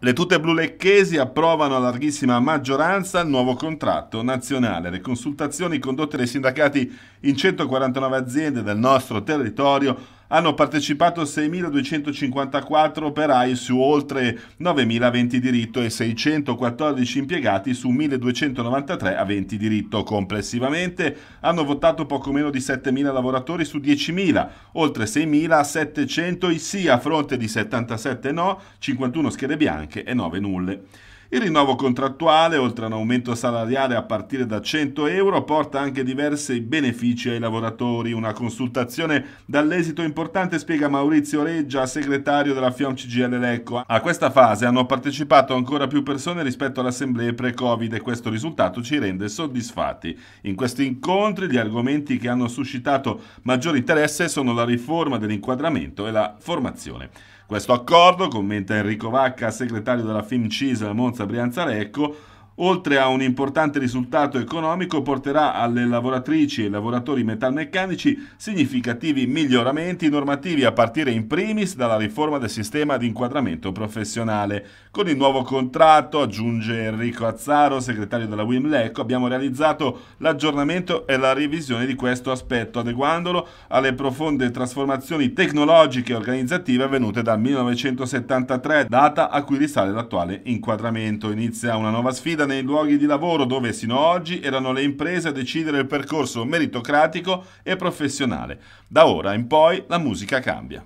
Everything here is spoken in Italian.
Le tute blu lecchesi approvano a larghissima maggioranza il nuovo contratto nazionale. Le consultazioni condotte dai sindacati in 149 aziende del nostro territorio hanno partecipato 6.254 operai su oltre 9.000 aventi diritto e 614 impiegati su 1.293 aventi diritto. Complessivamente hanno votato poco meno di 7.000 lavoratori su 10.000, oltre 6.700 i sì a fronte di 77 no, 51 schede bianche e 9 nulle. Il rinnovo contrattuale, oltre a un aumento salariale a partire da 100 euro, porta anche diversi benefici ai lavoratori. Una consultazione dall'esito importante spiega Maurizio Reggia, segretario della FIOM CGL Lecco. A questa fase hanno partecipato ancora più persone rispetto all'assemblea pre-Covid e questo risultato ci rende soddisfatti. In questi incontri gli argomenti che hanno suscitato maggior interesse sono la riforma dell'inquadramento e la formazione. Questo accordo, commenta Enrico Vacca, segretario della FIM CISL Monza Monza Brianza Lecco oltre a un importante risultato economico, porterà alle lavoratrici e lavoratori metalmeccanici significativi miglioramenti normativi a partire in primis dalla riforma del sistema di inquadramento professionale. Con il nuovo contratto, aggiunge Enrico Azzaro, segretario della Wimlecco, abbiamo realizzato l'aggiornamento e la revisione di questo aspetto, adeguandolo alle profonde trasformazioni tecnologiche e organizzative avvenute dal 1973, data a cui risale l'attuale inquadramento. Inizia una nuova sfida nei luoghi di lavoro dove sino ad oggi erano le imprese a decidere il percorso meritocratico e professionale. Da ora in poi la musica cambia.